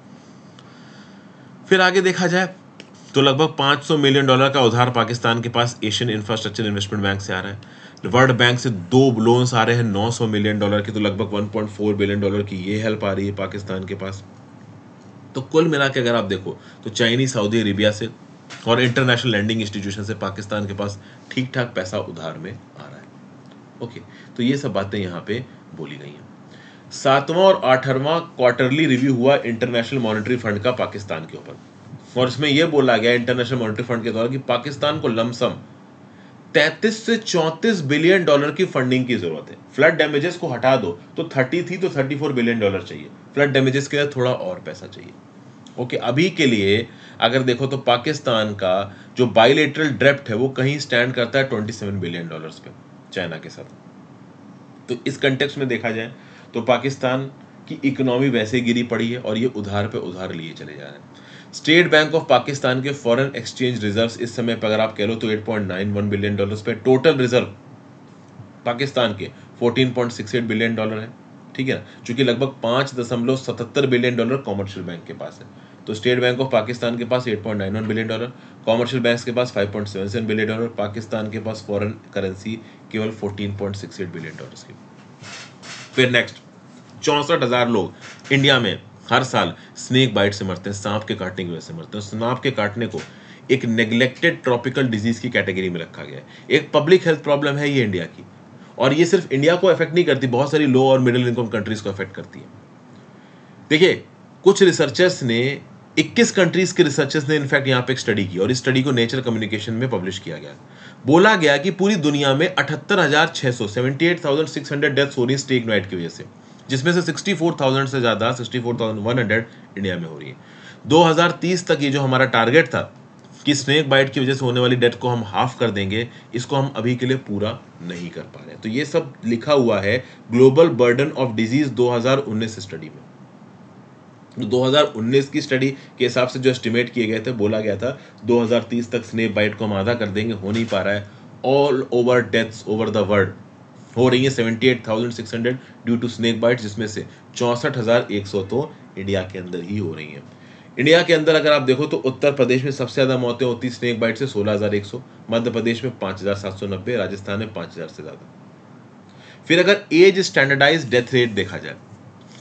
फिर आगे देखा जाए तो लगभग 500 मिलियन डॉलर का उधार पाकिस्तान के पास एशियन इंफ्रास्ट्रक्चर इन्वेस्टमेंट बैंक से आ रहा है वर्ल्ड बैंक से दो लोन्स आ रहे हैं 900 मिलियन डॉलर के तो लगभग 1.4 बिलियन डॉलर की ये हेल्प आ रही है पाकिस्तान के पास तो कुल मिला के अगर आप देखो तो चाइनीज सऊदी अरेबिया से और इंटरनेशनल लैंडिंग इंस्टीट्यूशन से पाकिस्तान के पास ठीक ठाक पैसा उधार में आ रहा है ओके तो ये सब बातें यहाँ पे बोली गई हैं सातवां और आठवां क्वार्टरली रिव्यू हुआ इंटरनेशनल मॉनेटरी फंड का पाकिस्तान के ऊपर और इसमें यह बोला गया इंटरनेशनल मॉनिटरी फंड के द्वारा कि पाकिस्तान को लमसम 33 से 34 बिलियन डॉलर की फंडिंग की जरूरत है फ्लड डैमेजेस को हटा दो तो 30 थी तो 34 बिलियन डॉलर चाहिए फ्लड डैमेजेस के लिए थोड़ा और पैसा चाहिए ओके okay, अभी के लिए अगर देखो तो पाकिस्तान का जो बाइलेटरल ड्रेप्ट है वो कहीं स्टैंड करता है 27 बिलियन डॉलर्स पे चाइना के साथ तो इस कंटेक्स में देखा जाए तो पाकिस्तान की इकोनॉमी वैसे गिरी पड़ी है और ये उधार पे उधार लिए चले जा रहे हैं स्टेट बैंक ऑफ पाकिस्तान के फॉरेन एक्सचेंज रिजर्व इस समय अगर आप कह लो तो 8.91 बिलियन डॉलर्स पे टोटल रिजर्व पाकिस्तान के 14.68 बिलियन डॉलर है ठीक है ना चूंकि लगभग पांच दशमलव सतहत्तर बिलियन डॉलर कॉमर्शियल बैंक के पास है तो स्टेट बैंक ऑफ पाकिस्तान के पास 8.91 बिलियन डॉलर कॉमर्शियल बैंक के पास 5.77 बिलियन डॉलर पाकिस्तान के पास फॉरेन करेंसी केवल 14.68 बिलियन डॉलर की फिर नेक्स्ट चौंसठ हज़ार लोग इंडिया में हर साल स्नेक बाइट से मरते हैं सांप के काटने की वजह से मरते हैं सांप के काटने को एक नेग्लेक्टेड ट्रॉपिकल डिजीज की कैटेगरी में रखा गया है एक पब्लिक हेल्थ प्रॉब्लम है ये इंडिया की और ये सिर्फ इंडिया को अफेक्ट नहीं करती बहुत सारी लो और मिडिल इनकम कंट्रीज को अफेक्ट करती है देखिए कुछ रिसर्चर्स ने 21 कंट्रीज के रिसर्चर्स ने इनफैक्ट यहाँ पे एक स्टडी की और इस स्टडी को नेचर कम्युनिकेशन में पब्लिश किया गया बोला गया कि पूरी दुनिया में अठहत्तर हजार छह सौ seventy eight thousand six hundred death हो रही है नाइट की वजह से जिसमें से 64,000 से ज़्यादा 64,100 इंडिया में हो रही है 2030 तक ये जो हमारा टारगेट था कि स्नेक बाइट की वजह से होने वाली डेथ को हम हाफ कर देंगे इसको हम अभी के लिए पूरा नहीं कर पा रहे तो ये सब लिखा हुआ है global burden of disease 2019 study में तो दो हजार की स्टडी के हिसाब से जो एस्टिमेट किए गए थे बोला गया था 2030 तक स्नेक बाइट को हम आधा कर देंगे हो नहीं पा रहा है all over deaths over the world हो रही है hundred due to snake bite जिसमें से चौंसठ तो इंडिया के अंदर ही हो रही है इंडिया के अंदर अगर आप देखो तो उत्तर प्रदेश में सबसे ज़्यादा मौतें होती स्नेक बाइट से सोलह हजार एक सौ मध्य प्रदेश में पांच हजार सात सौ नब्बे राजस्थान में पांच हजार से ज़्यादा फिर अगर एज स्टैंडर्डाइज डेथ रेट देखा जाए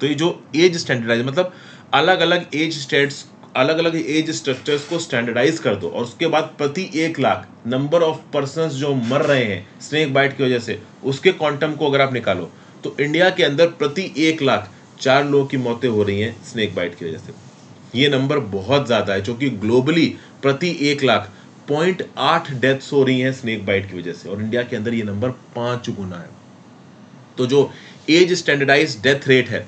तो ये जो एज स्टैंडर्डाइज मतलब अलग अलग एज स्टेट्स अलग अलग एज स्ट्रक्चर्स को स्टैंडर्डाइज कर दो और उसके बाद प्रति एक लाख नंबर ऑफ पर्सन जो मर रहे हैं स्नेक बाइट की वजह से उसके क्वांटम को अगर आप निकालो तो इंडिया के अंदर प्रति एक लाख चार लोगों की मौतें हो रही हैं स्नेक बाइट की वजह से ये नंबर बहुत ज़्यादा है क्योंकि ग्लोबली प्रति एक लाख पॉइंट आठ डेथ्स हो रही हैं स्नेक बाइट की वजह से और इंडिया के अंदर ये नंबर पाँच गुना है तो जो एज स्टैंडर्डाइज डेथ रेट है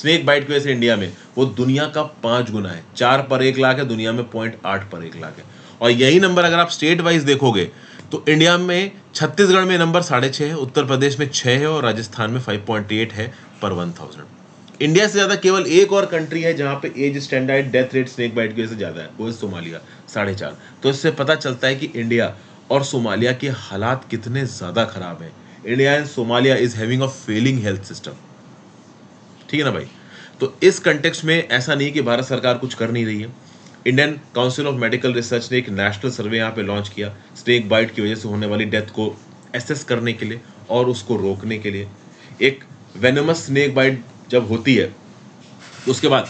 स्नेक बाइट की वजह से इंडिया में वो दुनिया का पांच गुना है चार पर एक लाख है दुनिया में पॉइंट आठ पर एक लाख है और यही नंबर अगर आप स्टेट वाइज देखोगे तो इंडिया में छत्तीसगढ़ में नंबर साढ़े छः है उत्तर प्रदेश में छः है और राजस्थान में फाइव पॉइंट एट है पर वन थाउजेंड इंडिया से ज़्यादा केवल एक और कंट्री है जहां पे age standard death rate snake bite की वजह से ज़्यादा है वो है सोमालिया साढ़े चार तो इससे पता चलता है कि इंडिया और सोमालिया के हालात कितने ज़्यादा खराब है India and Somalia is having a failing health system ठीक है ना भाई तो इस कंटेक्स्ट में ऐसा नहीं कि भारत सरकार कुछ कर नहीं रही है Indian council of medical research ने एक नेशनल सर्वे यहाँ पे लॉन्च किया स्नेक बाइट की वजह से होने वाली डेथ को एसेस करने के लिए और उसको रोकने के लिए एक वेनमस स्नेक बाइट जब होती है उसके बाद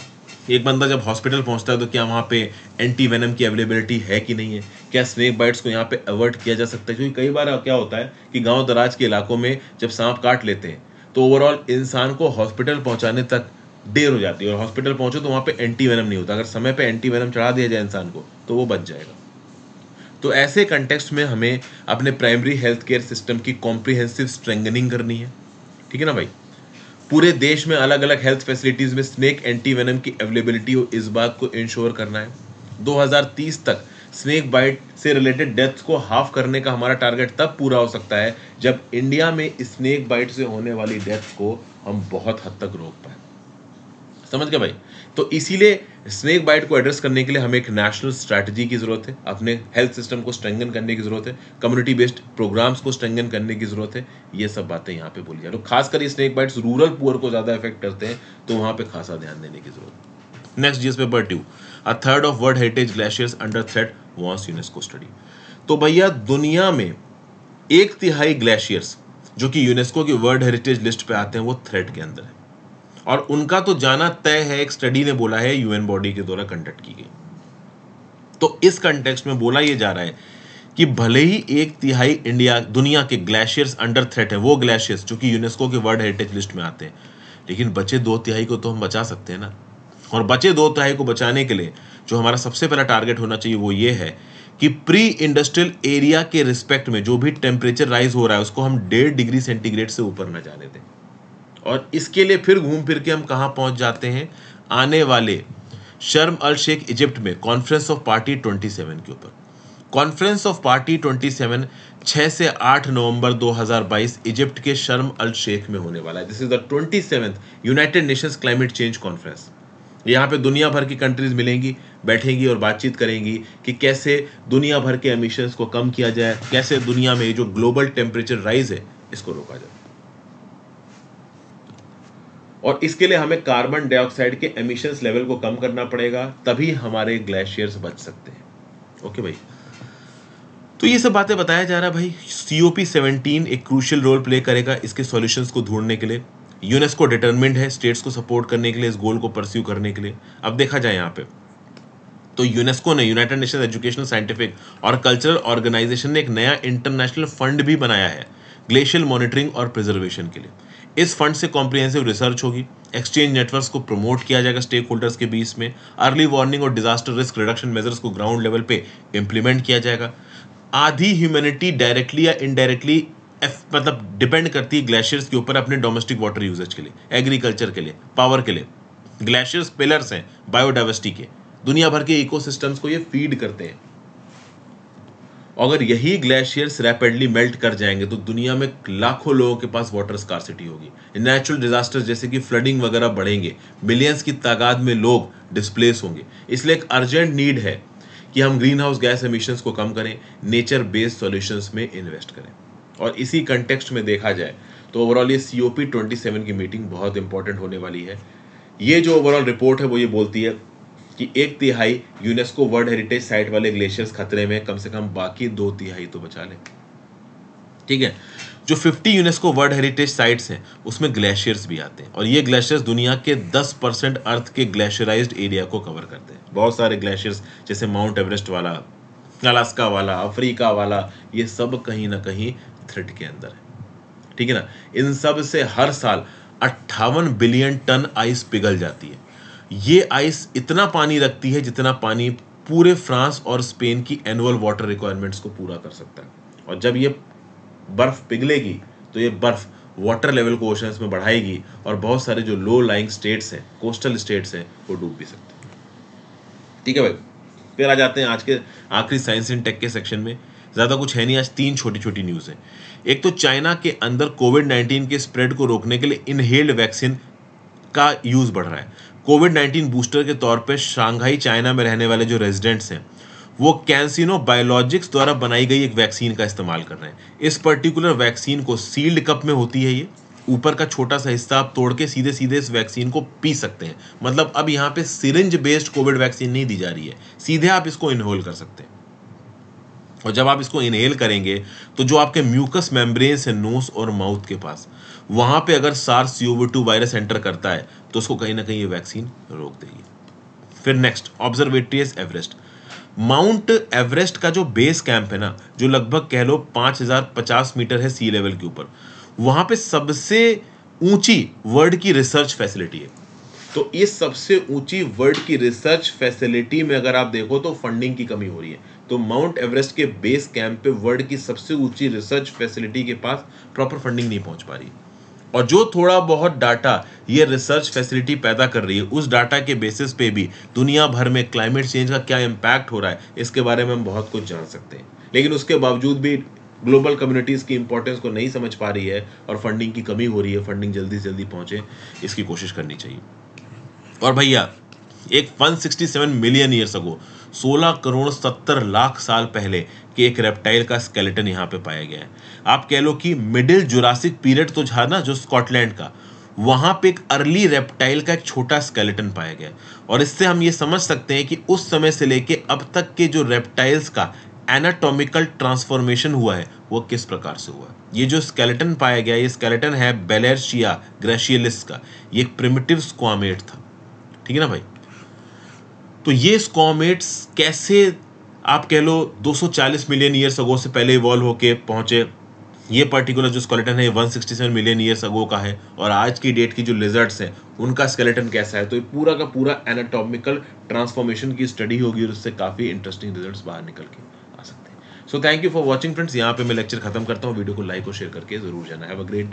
एक बंदा जब हॉस्पिटल पहुंचता है तो क्या वहाँ पे एंटी वेनम की अवेलेबिलिटी है कि नहीं है क्या स्नेक बाइट्स को यहाँ पे अवॉइड किया जा सकता है क्योंकि कई बार क्या होता है कि गांव दराज के इलाकों में जब सांप काट लेते हैं तो ओवरऑल इंसान को हॉस्पिटल पहुंचाने तक देर हो जाती है और हॉस्पिटल पहुंचो तो वहाँ पे एंटी वेनम नहीं होता अगर समय पे एंटी वेनम चढ़ा दिया जाए इंसान को तो वो बच जाएगा तो ऐसे कंटेक्स्ट में हमें अपने प्राइमरी हेल्थ केयर सिस्टम की कॉम्प्रिहेंसिव स्ट्रेंगनिंग करनी है ठीक है ना भाई पूरे देश में अलग अलग हेल्थ फैसिलिटीज़ में स्नेक एंटी वेनम की अवेलेबिलिटी हो इस बात को इंश्योर करना है 2030 तक स्नेक बाइट से रिलेटेड डेथ्स को हाफ करने का हमारा टारगेट तब पूरा हो सकता है जब इंडिया में स्नेक बाइट से होने वाली डेथ को हम बहुत हद तक रोक पाए समझ गए भाई तो इसीलिए स्नेक बाइट को एड्रेस करने के लिए हमें एक नेशनल स्ट्रैटेजी की ज़रूरत है अपने हेल्थ सिस्टम को स्ट्रेंगन करने की ज़रूरत है कम्युनिटी बेस्ड प्रोग्राम्स को स्ट्रेंगन करने की ज़रूरत है ये सब बातें यहाँ पे बोली जा रही तो खासकर स्नेक बाइट्स रूरल पुअर को ज़्यादा इफेक्ट करते हैं तो वहाँ पर खासा ध्यान देने की ज़रूरत है next GS paper two a third of world heritage glaciers under threat warns UNESCO study तो भैया दुनिया में एक तिहाई ग्लेशियर्स जो कि यूनेस्को की वर्ल्ड हेरिटेज लिस्ट पे आते हैं वो थ्रेट के अंदर है और उनका तो जाना तय है एक स्टडी ने बोला है यूएन बॉडी के द्वारा कंडक्ट की गई तो इस कंटेक्स्ट में बोला यह जा रहा है कि भले ही एक तिहाई इंडिया दुनिया के ग्लेशियर्स अंडर थ्रेट है वो ग्लेशियर्स जो कि यूनेस्को के वर्ल्ड हेरिटेज लिस्ट में आते हैं लेकिन बचे दो तिहाई को तो हम बचा सकते हैं ना और बचे दो तिहाई को बचाने के लिए जो हमारा सबसे पहला टारगेट होना चाहिए वो ये है कि प्री इंडस्ट्रियल एरिया के रिस्पेक्ट में जो भी टेम्परेचर राइज हो रहा है उसको हम डेढ़ डिग्री सेंटीग्रेड से ऊपर ना जाने दें और इसके लिए फिर घूम फिर के हम कहाँ पहुँच जाते हैं आने वाले शर्म अल शेख इजिप्ट में कॉन्फ्रेंस ऑफ पार्टी 27 के ऊपर कॉन्फ्रेंस ऑफ पार्टी 27 छः से 8 नवंबर 2022 इजिप्ट के शर्म अल शेख में होने वाला है this is the twenty seven United Nations climate change conference यहाँ पे दुनिया भर की कंट्रीज मिलेंगी बैठेंगी और बातचीत करेंगी कि कैसे दुनिया भर के एमिशंस को कम किया जाए कैसे दुनिया में जो ग्लोबल टेम्परेचर राइज है इसको रोका जाए और इसके लिए हमें कार्बन डाइऑक्साइड के एमिशंस लेवल को कम करना पड़ेगा तभी हमारे ग्लेशियर्स बच सकते हैं ओके भाई तो ये सब बातें बताया जा रहा है भाई सी ओ पी सेवनटीन एक क्रूशियल रोल प्ले करेगा इसके सॉल्यूशंस को ढूंढने के लिए यूनेस्को डिटर्मेंट है स्टेट्स को सपोर्ट करने के लिए इस गोल को परस्यू करने के लिए अब देखा जाए यहाँ पे तो यूनेस्को ने यूनाइटेड नेशन एजुकेशनल साइंटिफिक और कल्चरल ऑर्गेनाइजेशन ने एक नया इंटरनेशनल फंड भी बनाया है ग्लेशियल मॉनिटरिंग और प्रिजर्वेशन के लिए इस फंड से कॉम्प्रिहेंसिव रिसर्च होगी एक्सचेंज नेटवर्क को प्रमोट किया जाएगा स्टेक होल्डर्स के बीच में अर्ली वार्निंग और डिजास्टर रिस्क रिडक्शन मेजर्स को ग्राउंड लेवल पे इम्प्लीमेंट किया जाएगा आधी ह्यूमैनिटी डायरेक्टली या इनडायरेक्टली मतलब डिपेंड करती है ग्लेशियर्स के ऊपर अपने डोमेस्टिक वाटर यूजेज के लिए एग्रीकल्चर के लिए पावर के लिए ग्लेशियर्स पिलर्स हैं बायोडाइवर्सिटी के दुनिया भर के इकोसिस्टम्स को ये फीड करते हैं अगर यही ग्लेशियर्स रैपिडली मेल्ट कर जाएंगे तो दुनिया में लाखों लोगों के पास वाटर स्कारसिटी होगी नेचुरल डिजास्टर्स जैसे कि फ्लडिंग वगैरह बढ़ेंगे मिलियंस की तादाद में लोग डिस्प्लेस होंगे इसलिए एक अर्जेंट नीड है कि हम ग्रीन हाउस गैस एमिशंस को कम करें नेचर बेस्ड सॉल्यूशंस में इन्वेस्ट करें और इसी कंटेक्स्ट में देखा जाए तो ओवरऑल ये C O P twenty seven की मीटिंग बहुत इंपॉर्टेंट होने वाली है ये जो ओवरऑल रिपोर्ट है वो ये बोलती है कि एक तिहाई यूनेस्को वर्ल्ड हेरिटेज साइट वाले ग्लेशियर्स खतरे में कम से कम बाकी दो तिहाई तो बचा लें ठीक है जो 50 यूनेस्को वर्ल्ड हेरिटेज साइट्स हैं उसमें ग्लेशियर्स भी आते हैं और ये ग्लेशियर्स दुनिया के 10 परसेंट अर्थ के ग्लेशियराइज्ड एरिया को कवर करते हैं बहुत सारे ग्लेशियर्स जैसे माउंट एवरेस्ट वाला अलास्का वाला अफ्रीका वाला ये सब कहीं ना कहीं थ्रेट के अंदर है ठीक है ना इन सब से हर साल अट्ठावन बिलियन टन आइस पिघल जाती है ये आइस इतना पानी रखती है जितना पानी पूरे फ्रांस और स्पेन की एनुअल वाटर रिक्वायरमेंट्स को पूरा कर सकता है और जब ये बर्फ पिघलेगी तो ये बर्फ वाटर लेवल को ओशंस में बढ़ाएगी और बहुत सारे जो लो लाइंग स्टेट्स हैं कोस्टल स्टेट्स हैं वो डूब भी सकते हैं ठीक है भाई फिर आ जाते हैं आज के आखिरी साइंस एंड टेक के सेक्शन में ज़्यादा कुछ है नहीं आज तीन छोटी छोटी न्यूज़ हैं एक तो चाइना के अंदर कोविड नाइन्टीन के स्प्रेड को रोकने के लिए इनहेल्ड वैक्सीन का यूज़ बढ़ रहा है कोविड 19 बूस्टर के तौर पर शांघाई चाइना में रहने वाले जो रेजिडेंट्स हैं वो कैंसिनो बायोलॉजिक्स द्वारा बनाई गई एक वैक्सीन का इस्तेमाल कर रहे हैं इस पर्टिकुलर वैक्सीन को सील्ड कप में होती है ये ऊपर का छोटा सा हिस्सा आप तोड़ के सीधे सीधे इस वैक्सीन को पी सकते हैं मतलब अब यहाँ पे सिरिंज बेस्ड कोविड वैक्सीन नहीं दी जा रही है सीधे आप इसको इनहोल कर सकते हैं और जब आप इसको इनहेल करेंगे तो जो आपके म्यूकस मेम्ब्रेन्स हैं नोस और माउथ के पास वहाँ पे अगर SARS CoV two virus enter करता है तो उसको कहीं ना कहीं ये वैक्सीन रोक देगी फिर next observatory Everest Mount Everest का जो बेस कैंप है ना जो लगभग कह लो पांच हजार पचास मीटर है सी लेवल के ऊपर वहां पे सबसे ऊंची वर्ल्ड की रिसर्च फैसिलिटी है तो इस सबसे ऊंची वर्ल्ड की रिसर्च फैसिलिटी में अगर आप देखो तो फंडिंग की कमी हो रही है तो माउंट एवरेस्ट के बेस कैंप पे वर्ल्ड की सबसे ऊंची रिसर्च फैसिलिटी के पास प्रॉपर फंडिंग नहीं पहुंच पा रही और जो थोड़ा बहुत डाटा ये रिसर्च फैसिलिटी पैदा कर रही है उस डाटा के बेसिस पे भी दुनिया भर में क्लाइमेट चेंज का क्या इम्पैक्ट हो रहा है इसके बारे में हम बहुत कुछ जान सकते हैं लेकिन उसके बावजूद भी ग्लोबल कम्युनिटीज़ की इंपॉर्टेंस को नहीं समझ पा रही है और फंडिंग की कमी हो रही है फंडिंग जल्दी से जल्दी पहुँचे इसकी कोशिश करनी चाहिए और भैया एक seven million years ago 16 crore 70 lakh साल पहले के एक रेप्टाइल का स्केलेटन यहाँ पे पाया गया है आप कह लो कि मिडिल जुरासिक पीरियड तो था ना जो स्कॉटलैंड का वहाँ पे एक अर्ली रेप्टाइल का एक छोटा स्केलेटन पाया गया और इससे हम ये समझ सकते हैं कि उस समय से लेके अब तक के जो रेप्टाइल्स का एनाटॉमिकल ट्रांसफॉर्मेशन हुआ है वो किस प्रकार से हुआ है ये जो स्केलेटन पाया गया ये स्केलेटन है बेलेरशिया ग्रेशियलिस का ये एक प्रिमिटिव स्क्वामेट था ठीक है ना भाई तो ये स्कॉमेट्स कैसे आप कह लो 240 मिलियन ईयर्स अगो से पहले इवॉल्व होके पहुंचे ये पर्टिकुलर जो स्केलेटन है 167 मिलियन ईयर्स अगो का है और आज की डेट की जो लिजर्ट्स हैं उनका स्केलेटन कैसा है तो ये पूरा का पूरा एनाटॉमिकल ट्रांसफॉर्मेशन की स्टडी होगी और उससे काफ़ी इंटरेस्टिंग रिजल्ट्स बाहर निकल के आ सकते हैं so thank you for watching friends यहाँ पे मैं लेक्चर खत्म करता हूँ वीडियो को लाइक और शेयर करके जरूर जाना है अ ग्रेट डे